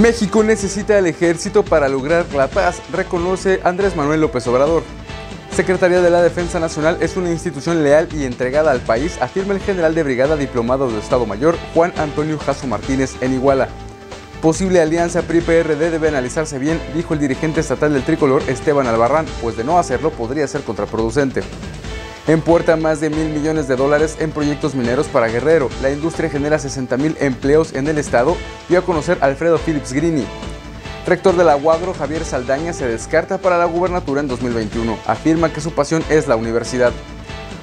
México necesita el ejército para lograr la paz, reconoce Andrés Manuel López Obrador. Secretaría de la Defensa Nacional es una institución leal y entregada al país, afirma el general de brigada diplomado de Estado Mayor Juan Antonio Jaso Martínez en Iguala. Posible alianza PRI-PRD debe analizarse bien, dijo el dirigente estatal del tricolor Esteban Albarrán, pues de no hacerlo podría ser contraproducente. Empuerta más de mil millones de dólares en proyectos mineros para Guerrero. La industria genera 60 mil empleos en el estado, dio a conocer Alfredo Phillips Grini. Rector de la UAGRO, Javier Saldaña, se descarta para la gubernatura en 2021. Afirma que su pasión es la universidad.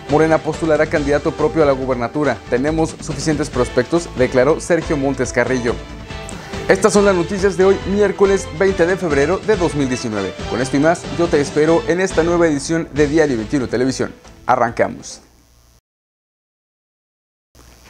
Morena postulará candidato propio a la gubernatura. Tenemos suficientes prospectos, declaró Sergio Montes Carrillo. Estas son las noticias de hoy, miércoles 20 de febrero de 2019. Con esto y más, yo te espero en esta nueva edición de Diario 21 Televisión. Arrancamos.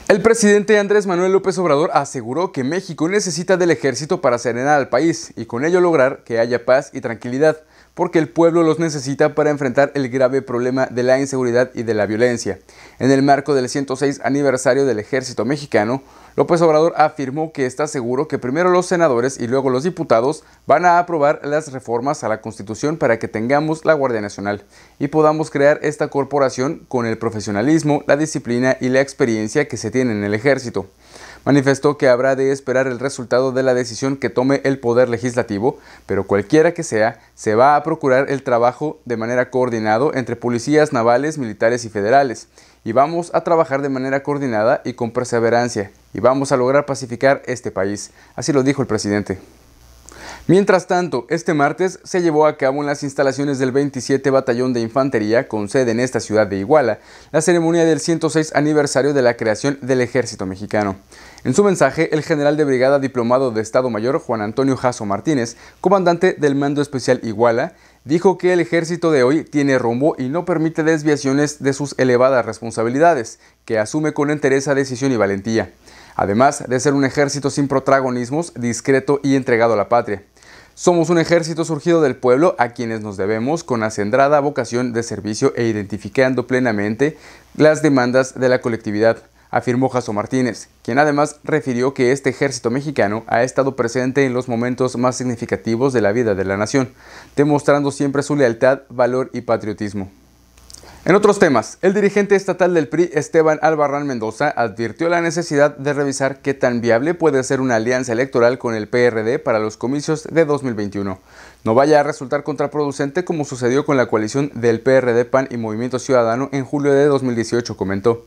El presidente Andrés Manuel López Obrador aseguró que México necesita del ejército para serenar al país y con ello lograr que haya paz y tranquilidad, porque el pueblo los necesita para enfrentar el grave problema de la inseguridad y de la violencia. En el marco del 106 aniversario del ejército mexicano, López Obrador afirmó que está seguro que primero los senadores y luego los diputados van a aprobar las reformas a la Constitución para que tengamos la Guardia Nacional y podamos crear esta corporación con el profesionalismo, la disciplina y la experiencia que se tiene en el ejército. Manifestó que habrá de esperar el resultado de la decisión que tome el Poder Legislativo, pero cualquiera que sea, se va a procurar el trabajo de manera coordinado entre policías navales, militares y federales, y vamos a trabajar de manera coordinada y con perseverancia, y vamos a lograr pacificar este país. Así lo dijo el presidente. Mientras tanto, este martes se llevó a cabo en las instalaciones del 27 Batallón de Infantería, con sede en esta ciudad de Iguala, la ceremonia del 106 aniversario de la creación del Ejército Mexicano. En su mensaje, el general de brigada diplomado de Estado Mayor Juan Antonio Jasso Martínez, comandante del Mando Especial Iguala, dijo que el ejército de hoy tiene rumbo y no permite desviaciones de sus elevadas responsabilidades, que asume con entereza, decisión y valentía además de ser un ejército sin protagonismos, discreto y entregado a la patria. Somos un ejército surgido del pueblo a quienes nos debemos con acendrada vocación de servicio e identificando plenamente las demandas de la colectividad, afirmó Jaso Martínez, quien además refirió que este ejército mexicano ha estado presente en los momentos más significativos de la vida de la nación, demostrando siempre su lealtad, valor y patriotismo. En otros temas, el dirigente estatal del PRI, Esteban Albarrán Mendoza, advirtió la necesidad de revisar qué tan viable puede ser una alianza electoral con el PRD para los comicios de 2021. No vaya a resultar contraproducente como sucedió con la coalición del PRD, PAN y Movimiento Ciudadano en julio de 2018, comentó.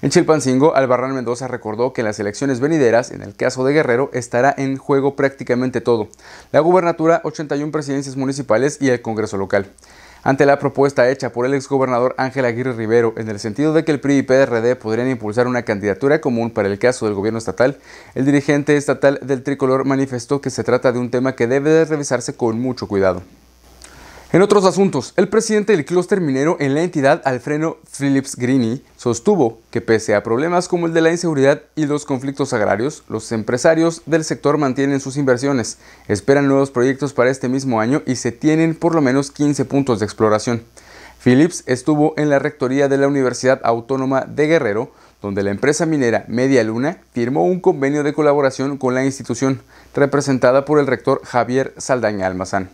En Chilpancingo, Albarrán Mendoza recordó que en las elecciones venideras, en el caso de Guerrero, estará en juego prácticamente todo. La gubernatura, 81 presidencias municipales y el Congreso local ante la propuesta hecha por el exgobernador Ángel Aguirre Rivero en el sentido de que el PRI y PRD podrían impulsar una candidatura común para el caso del gobierno estatal, el dirigente estatal del tricolor manifestó que se trata de un tema que debe de revisarse con mucho cuidado. En otros asuntos, el presidente del clúster minero en la entidad, Alfredo Phillips Greeny, sostuvo que pese a problemas como el de la inseguridad y los conflictos agrarios, los empresarios del sector mantienen sus inversiones, esperan nuevos proyectos para este mismo año y se tienen por lo menos 15 puntos de exploración. Phillips estuvo en la rectoría de la Universidad Autónoma de Guerrero, donde la empresa minera Media Luna firmó un convenio de colaboración con la institución, representada por el rector Javier Saldaña Almazán.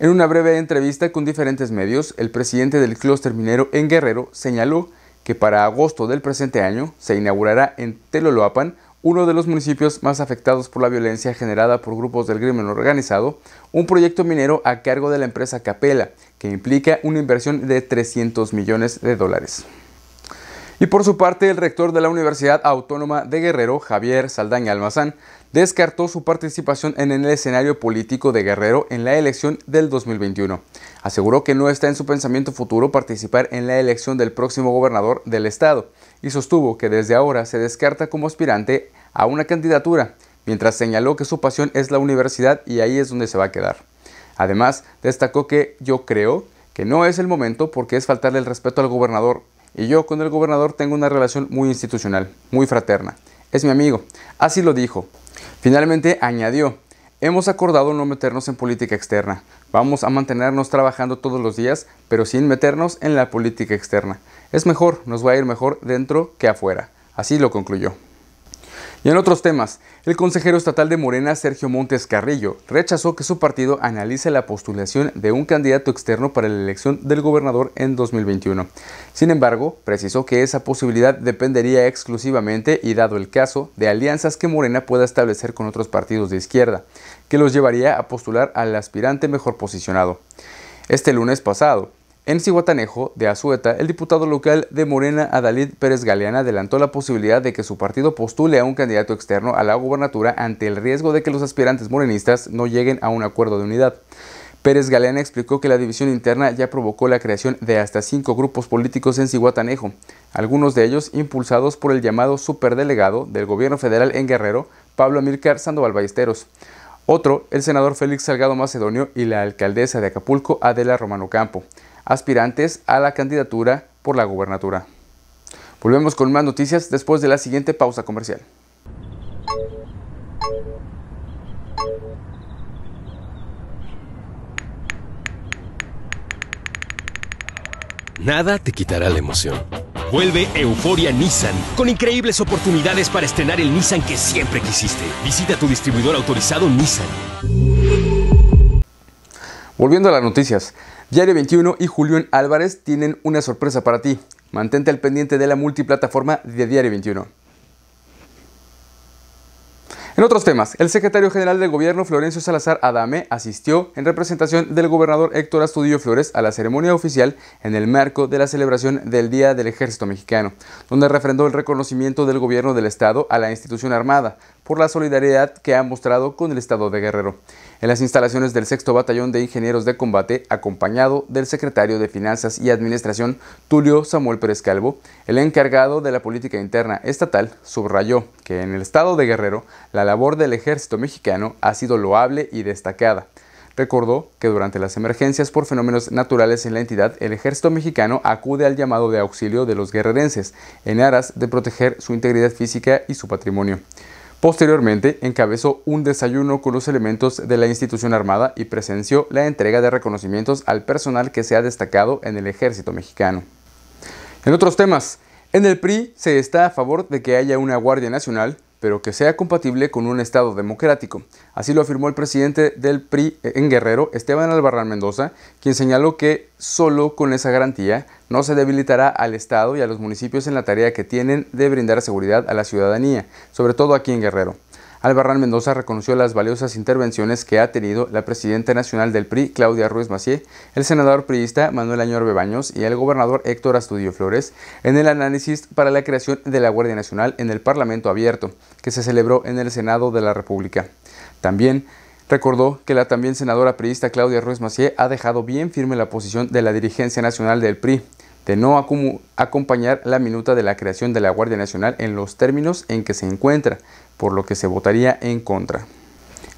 En una breve entrevista con diferentes medios, el presidente del clúster minero en Guerrero señaló que para agosto del presente año se inaugurará en Teloloapan, uno de los municipios más afectados por la violencia generada por grupos del crimen organizado, un proyecto minero a cargo de la empresa Capela, que implica una inversión de 300 millones de dólares. Y por su parte, el rector de la Universidad Autónoma de Guerrero, Javier Saldaña Almazán, descartó su participación en el escenario político de Guerrero en la elección del 2021. Aseguró que no está en su pensamiento futuro participar en la elección del próximo gobernador del estado y sostuvo que desde ahora se descarta como aspirante a una candidatura, mientras señaló que su pasión es la universidad y ahí es donde se va a quedar. Además, destacó que yo creo que no es el momento porque es faltarle el respeto al gobernador y yo con el gobernador tengo una relación muy institucional, muy fraterna. Es mi amigo, así lo dijo, Finalmente añadió, hemos acordado no meternos en política externa. Vamos a mantenernos trabajando todos los días, pero sin meternos en la política externa. Es mejor, nos va a ir mejor dentro que afuera. Así lo concluyó. Y en otros temas, el consejero estatal de Morena, Sergio Montes Carrillo, rechazó que su partido analice la postulación de un candidato externo para la elección del gobernador en 2021. Sin embargo, precisó que esa posibilidad dependería exclusivamente y dado el caso de alianzas que Morena pueda establecer con otros partidos de izquierda, que los llevaría a postular al aspirante mejor posicionado. Este lunes pasado, en Cihuatanejo, de Azueta, el diputado local de Morena, Adalid Pérez Galeana, adelantó la posibilidad de que su partido postule a un candidato externo a la gubernatura ante el riesgo de que los aspirantes morenistas no lleguen a un acuerdo de unidad. Pérez Galeana explicó que la división interna ya provocó la creación de hasta cinco grupos políticos en Ciguatanejo, algunos de ellos impulsados por el llamado superdelegado del gobierno federal en Guerrero, Pablo Amílcar Sandoval Ballesteros. Otro, el senador Félix Salgado Macedonio y la alcaldesa de Acapulco, Adela Romano Campo aspirantes a la candidatura por la gubernatura. Volvemos con más noticias después de la siguiente pausa comercial. Nada te quitará la emoción. Vuelve Euforia Nissan con increíbles oportunidades para estrenar el Nissan que siempre quisiste. Visita tu distribuidor autorizado Nissan. Volviendo a las noticias, Diario 21 y Julián Álvarez tienen una sorpresa para ti. Mantente al pendiente de la multiplataforma de Diario 21. En otros temas, el secretario general del gobierno Florencio Salazar Adame asistió en representación del gobernador Héctor Astudillo Flores a la ceremonia oficial en el marco de la celebración del Día del Ejército Mexicano, donde refrendó el reconocimiento del gobierno del Estado a la institución armada por la solidaridad que ha mostrado con el Estado de Guerrero en las instalaciones del sexto batallón de ingenieros de combate, acompañado del secretario de Finanzas y Administración, Tulio Samuel Pérez Calvo, el encargado de la política interna estatal, subrayó que en el estado de Guerrero la labor del ejército mexicano ha sido loable y destacada. Recordó que durante las emergencias por fenómenos naturales en la entidad, el ejército mexicano acude al llamado de auxilio de los guerrerenses en aras de proteger su integridad física y su patrimonio. Posteriormente, encabezó un desayuno con los elementos de la institución armada y presenció la entrega de reconocimientos al personal que se ha destacado en el ejército mexicano. En otros temas, en el PRI se está a favor de que haya una Guardia Nacional, pero que sea compatible con un Estado democrático. Así lo afirmó el presidente del PRI en Guerrero, Esteban Albarrán Mendoza, quien señaló que solo con esa garantía no se debilitará al Estado y a los municipios en la tarea que tienen de brindar seguridad a la ciudadanía, sobre todo aquí en Guerrero. Albarrán Mendoza reconoció las valiosas intervenciones que ha tenido la presidenta nacional del PRI, Claudia Ruiz Macié, el senador priista Manuel Añor Bebaños y el gobernador Héctor Astudio Flores en el análisis para la creación de la Guardia Nacional en el Parlamento Abierto, que se celebró en el Senado de la República. También Recordó que la también senadora priista Claudia Ruiz Macié ha dejado bien firme la posición de la dirigencia nacional del PRI, de no acompañar la minuta de la creación de la Guardia Nacional en los términos en que se encuentra, por lo que se votaría en contra.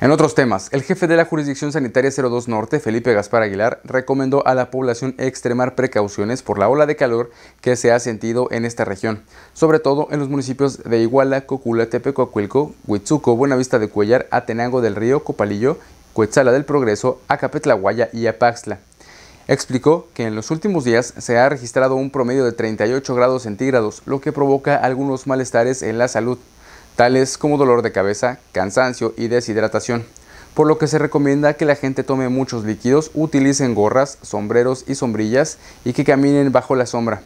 En otros temas, el jefe de la jurisdicción sanitaria 02 Norte, Felipe Gaspar Aguilar, recomendó a la población extremar precauciones por la ola de calor que se ha sentido en esta región, sobre todo en los municipios de Iguala, Cocula, Tepecoacuilco, Huitzuco, Buenavista de Cuellar, Atenango del Río, Copalillo, Cuetzala del Progreso, Acapetlaguaya y Apaxla. Explicó que en los últimos días se ha registrado un promedio de 38 grados centígrados, lo que provoca algunos malestares en la salud, tales como dolor de cabeza, cansancio y deshidratación, por lo que se recomienda que la gente tome muchos líquidos, utilicen gorras, sombreros y sombrillas y que caminen bajo la sombra.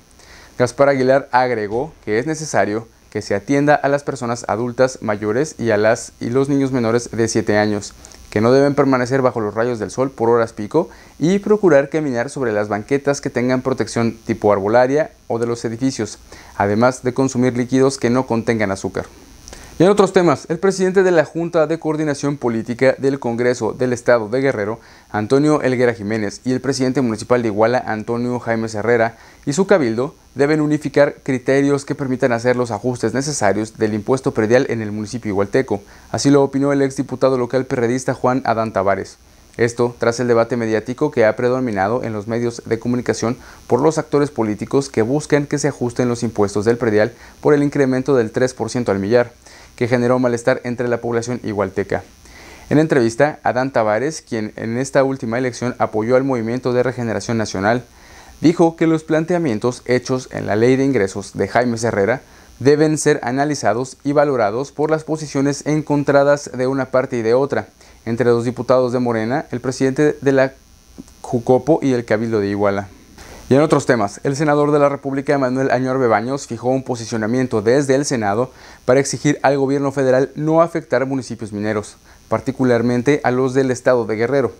Gaspar Aguilar agregó que es necesario que se atienda a las personas adultas mayores y a las y los niños menores de 7 años, que no deben permanecer bajo los rayos del sol por horas pico y procurar caminar sobre las banquetas que tengan protección tipo arbolaria o de los edificios, además de consumir líquidos que no contengan azúcar. Y en otros temas, el presidente de la Junta de Coordinación Política del Congreso del Estado de Guerrero, Antonio Elguera Jiménez, y el presidente municipal de Iguala, Antonio Jaime Herrera, y su cabildo deben unificar criterios que permitan hacer los ajustes necesarios del impuesto predial en el municipio igualteco. Así lo opinó el exdiputado local periodista Juan Adán Tavares. Esto tras el debate mediático que ha predominado en los medios de comunicación por los actores políticos que buscan que se ajusten los impuestos del predial por el incremento del 3% al millar que generó malestar entre la población igualteca. En entrevista, Adán Tavares, quien en esta última elección apoyó al Movimiento de Regeneración Nacional, dijo que los planteamientos hechos en la Ley de Ingresos de Jaime Herrera deben ser analizados y valorados por las posiciones encontradas de una parte y de otra, entre los diputados de Morena, el presidente de la Jucopo y el Cabildo de Iguala. Y en otros temas, el senador de la República, Manuel Añor Bebaños, fijó un posicionamiento desde el Senado para exigir al gobierno federal no afectar municipios mineros, particularmente a los del estado de Guerrero.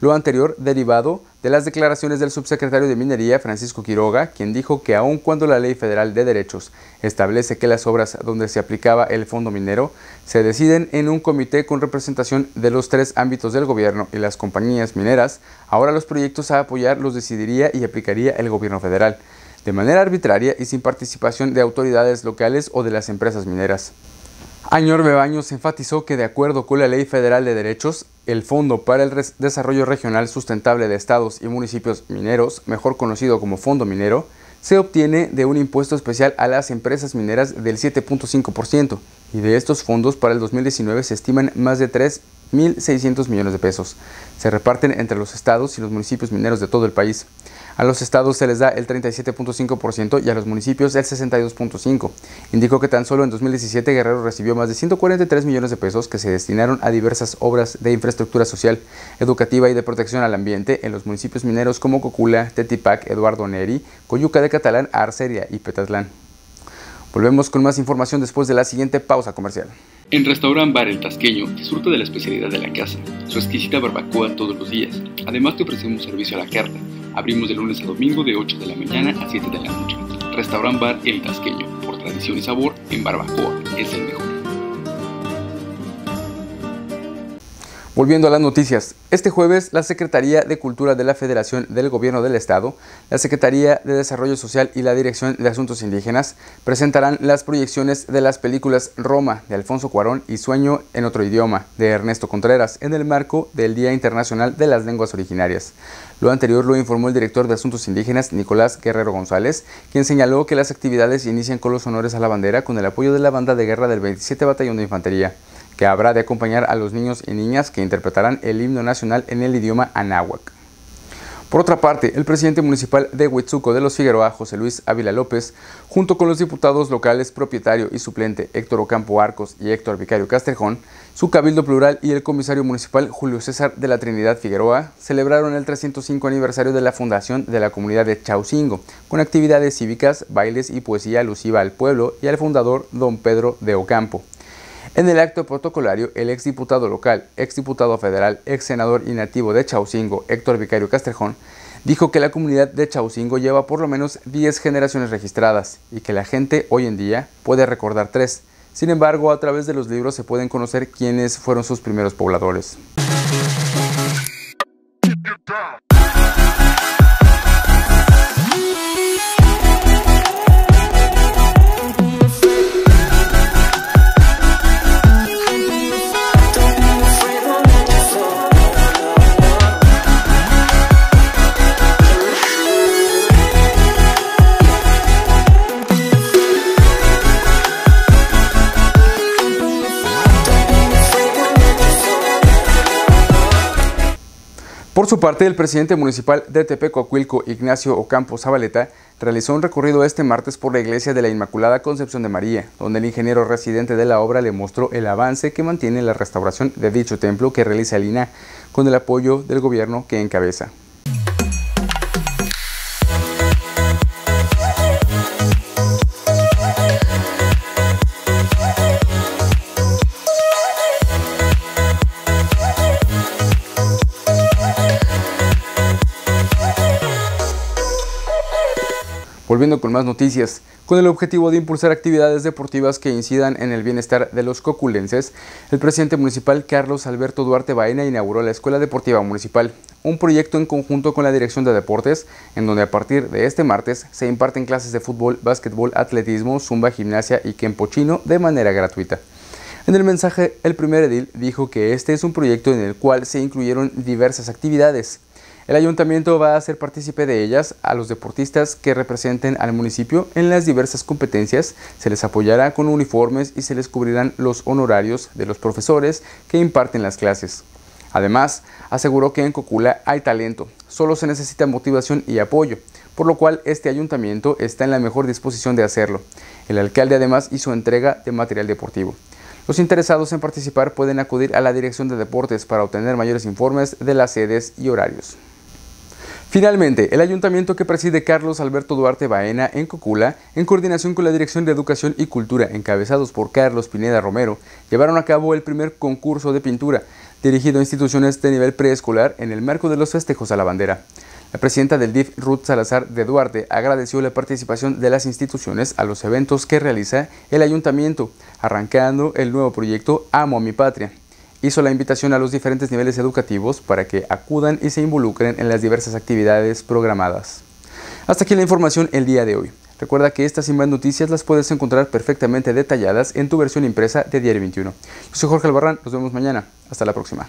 Lo anterior derivado de las declaraciones del subsecretario de Minería, Francisco Quiroga, quien dijo que aun cuando la Ley Federal de Derechos establece que las obras donde se aplicaba el fondo minero se deciden en un comité con representación de los tres ámbitos del gobierno y las compañías mineras, ahora los proyectos a apoyar los decidiría y aplicaría el gobierno federal, de manera arbitraria y sin participación de autoridades locales o de las empresas mineras. Añor Bebaños enfatizó que de acuerdo con la Ley Federal de Derechos, el Fondo para el Desarrollo Regional Sustentable de Estados y Municipios Mineros, mejor conocido como Fondo Minero, se obtiene de un impuesto especial a las empresas mineras del 7.5% y de estos fondos para el 2019 se estiman más de 3 1.600 millones de pesos. Se reparten entre los estados y los municipios mineros de todo el país. A los estados se les da el 37.5% y a los municipios el 62.5%. Indicó que tan solo en 2017 Guerrero recibió más de 143 millones de pesos que se destinaron a diversas obras de infraestructura social, educativa y de protección al ambiente en los municipios mineros como Cocula, Tetipac, Eduardo Neri, Coyuca de Catalán, Arceria y Petatlán. Volvemos con más información después de la siguiente pausa comercial. En Restaurant Bar El Tasqueño disfruta de la especialidad de la casa, su exquisita barbacoa todos los días. Además te ofrecemos servicio a la carta. Abrimos de lunes a domingo de 8 de la mañana a 7 de la noche. Restaurant Bar El Tasqueño, por tradición y sabor en barbacoa, es el mejor. Volviendo a las noticias, este jueves la Secretaría de Cultura de la Federación del Gobierno del Estado, la Secretaría de Desarrollo Social y la Dirección de Asuntos Indígenas presentarán las proyecciones de las películas Roma de Alfonso Cuarón y Sueño en otro idioma de Ernesto Contreras en el marco del Día Internacional de las Lenguas Originarias. Lo anterior lo informó el director de Asuntos Indígenas Nicolás Guerrero González, quien señaló que las actividades inician con los honores a la bandera con el apoyo de la banda de guerra del 27 Batallón de Infantería que habrá de acompañar a los niños y niñas que interpretarán el himno nacional en el idioma anáhuac. Por otra parte, el presidente municipal de Huitzuco de los Figueroa, José Luis Ávila López, junto con los diputados locales propietario y suplente Héctor Ocampo Arcos y Héctor Vicario Castrejón, su cabildo plural y el comisario municipal Julio César de la Trinidad Figueroa celebraron el 305 aniversario de la fundación de la comunidad de Chaucingo, con actividades cívicas, bailes y poesía alusiva al pueblo y al fundador don Pedro de Ocampo. En el acto protocolario, el exdiputado local, exdiputado federal, ex senador y nativo de Chaucingo, Héctor Vicario Castrejón, dijo que la comunidad de Chaucingo lleva por lo menos 10 generaciones registradas y que la gente hoy en día puede recordar tres. Sin embargo, a través de los libros se pueden conocer quiénes fueron sus primeros pobladores. su parte, el presidente municipal de Tepecoacuilco, Ignacio Ocampo Zabaleta, realizó un recorrido este martes por la iglesia de la Inmaculada Concepción de María, donde el ingeniero residente de la obra le mostró el avance que mantiene la restauración de dicho templo que realiza el INAH, con el apoyo del gobierno que encabeza. Volviendo con más noticias, con el objetivo de impulsar actividades deportivas que incidan en el bienestar de los coculenses, el presidente municipal Carlos Alberto Duarte Baena inauguró la Escuela Deportiva Municipal, un proyecto en conjunto con la Dirección de Deportes, en donde a partir de este martes se imparten clases de fútbol, básquetbol, atletismo, zumba, gimnasia y chino de manera gratuita. En el mensaje, el primer edil dijo que este es un proyecto en el cual se incluyeron diversas actividades, el ayuntamiento va a hacer partícipe de ellas a los deportistas que representen al municipio en las diversas competencias, se les apoyará con uniformes y se les cubrirán los honorarios de los profesores que imparten las clases. Además, aseguró que en Cocula hay talento, solo se necesita motivación y apoyo, por lo cual este ayuntamiento está en la mejor disposición de hacerlo. El alcalde además hizo entrega de material deportivo. Los interesados en participar pueden acudir a la Dirección de Deportes para obtener mayores informes de las sedes y horarios. Finalmente, el ayuntamiento que preside Carlos Alberto Duarte Baena en Cocula, en coordinación con la Dirección de Educación y Cultura, encabezados por Carlos Pineda Romero, llevaron a cabo el primer concurso de pintura dirigido a instituciones de nivel preescolar en el marco de los festejos a la bandera. La presidenta del DIF, Ruth Salazar de Duarte, agradeció la participación de las instituciones a los eventos que realiza el ayuntamiento, arrancando el nuevo proyecto Amo a mi patria, hizo la invitación a los diferentes niveles educativos para que acudan y se involucren en las diversas actividades programadas. Hasta aquí la información el día de hoy. Recuerda que estas y más noticias las puedes encontrar perfectamente detalladas en tu versión impresa de Diario 21. Yo soy Jorge Albarrán, nos vemos mañana. Hasta la próxima.